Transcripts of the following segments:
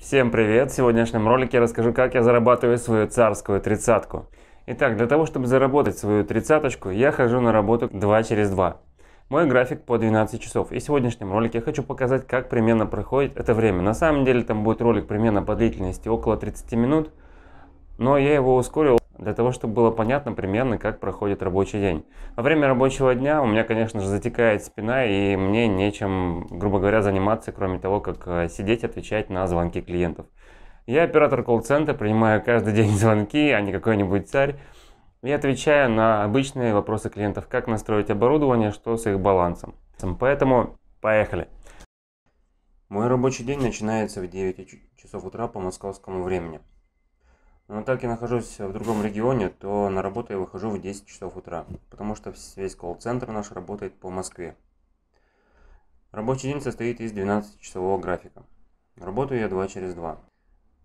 Всем привет! В сегодняшнем ролике я расскажу, как я зарабатываю свою царскую тридцатку. Итак, для того, чтобы заработать свою тридцаточку, я хожу на работу 2 через 2. Мой график по 12 часов. И в сегодняшнем ролике я хочу показать, как примерно проходит это время. На самом деле там будет ролик примерно по длительности около 30 минут, но я его ускорил для того, чтобы было понятно примерно, как проходит рабочий день. Во время рабочего дня у меня, конечно же, затекает спина, и мне нечем, грубо говоря, заниматься, кроме того, как э, сидеть и отвечать на звонки клиентов. Я оператор колл-центра, принимаю каждый день звонки, а не какой-нибудь царь. и отвечаю на обычные вопросы клиентов, как настроить оборудование, что с их балансом. Поэтому поехали. Мой рабочий день начинается в 9 часов утра по московскому времени. Но так я нахожусь в другом регионе, то на работу я выхожу в 10 часов утра, потому что весь колл-центр наш работает по Москве. Рабочий день состоит из 12-часового графика. Работаю я 2 через 2.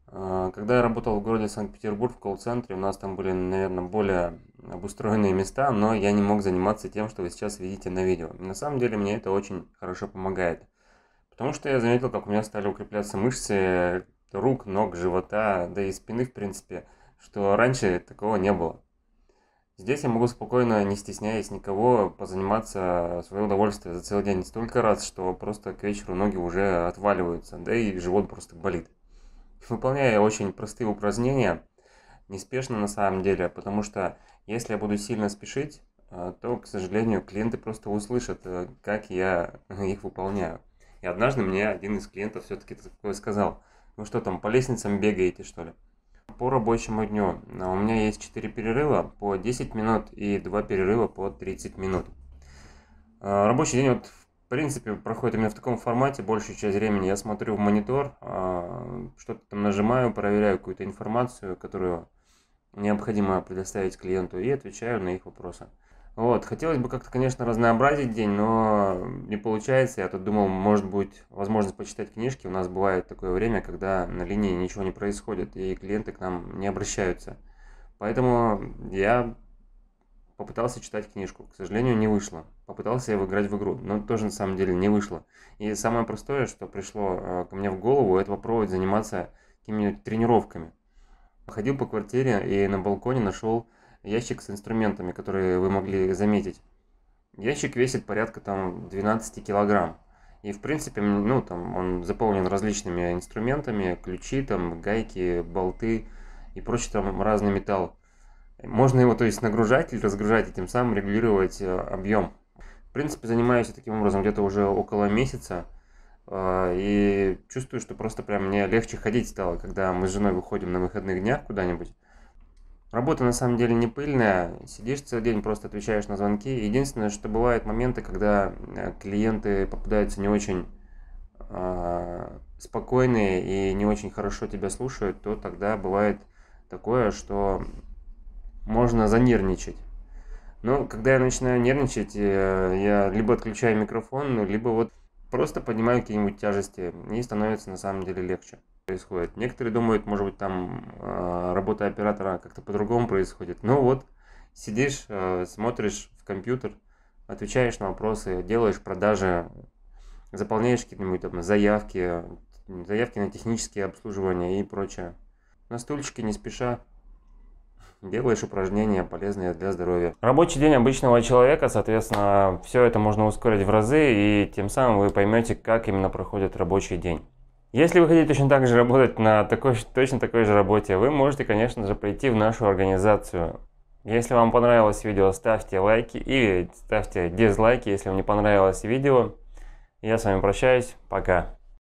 А, когда я работал в городе Санкт-Петербург в колл-центре, у нас там были, наверное, более обустроенные места, но я не мог заниматься тем, что вы сейчас видите на видео. на самом деле мне это очень хорошо помогает. Потому что я заметил, как у меня стали укрепляться мышцы, рук, ног, живота, да и спины, в принципе, что раньше такого не было. Здесь я могу спокойно, не стесняясь никого, позаниматься в а, свое удовольствие за целый день столько раз, что просто к вечеру ноги уже отваливаются, да и живот просто болит. Выполняя очень простые упражнения, неспешно на самом деле, потому что если я буду сильно спешить, а, то, к сожалению, клиенты просто услышат, э, как я их выполняю. И однажды мне один из клиентов все-таки такое сказал – вы что там, по лестницам бегаете, что ли? По рабочему дню а у меня есть 4 перерыва по 10 минут и 2 перерыва по 30 минут. А, рабочий день вот в принципе проходит у меня в таком формате. Большую часть времени я смотрю в монитор, а, что-то там нажимаю, проверяю какую-то информацию, которую необходимо предоставить клиенту и отвечаю на их вопросы. Вот, хотелось бы как-то, конечно, разнообразить день, но не получается. Я тут думал, может быть, возможность почитать книжки. У нас бывает такое время, когда на линии ничего не происходит, и клиенты к нам не обращаются. Поэтому я попытался читать книжку. К сожалению, не вышло. Попытался я выиграть в игру, но тоже на самом деле не вышло. И самое простое, что пришло э, ко мне в голову, это попробовать заниматься какими-нибудь тренировками. Ходил по квартире и на балконе нашел ящик с инструментами, которые вы могли заметить. Ящик весит порядка там 12 килограмм. И в принципе, ну там он заполнен различными инструментами, ключи, там гайки, болты и прочий там разный металл. Можно его, то есть, нагружать или разгружать, и тем самым регулировать э, объем. В принципе, занимаюсь таким образом где-то уже около месяца. Э, и чувствую, что просто прям мне легче ходить стало, когда мы с женой выходим на выходных днях куда-нибудь. Работа на самом деле не пыльная, сидишь целый день, просто отвечаешь на звонки. Единственное, что бывают моменты, когда э, клиенты попадаются не очень э, спокойные и не очень хорошо тебя слушают, то тогда бывает такое, что можно занервничать. Но когда я начинаю нервничать, э, я либо отключаю микрофон, либо вот просто поднимаю какие-нибудь тяжести, и становится на самом деле легче происходит. Некоторые думают, может быть, там э, работа оператора как-то по-другому происходит. Но ну вот сидишь, э, смотришь в компьютер, отвечаешь на вопросы, делаешь продажи, заполняешь какие-нибудь там заявки, заявки на технические обслуживания и прочее. На стульчике не спеша делаешь упражнения, полезные для здоровья. Рабочий день обычного человека, соответственно, все это можно ускорить в разы, и тем самым вы поймете, как именно проходит рабочий день. Если вы хотите точно так же работать на такой, точно такой же работе, вы можете, конечно же, прийти в нашу организацию. Если вам понравилось видео, ставьте лайки или ставьте дизлайки, если вам не понравилось видео. Я с вами прощаюсь. Пока.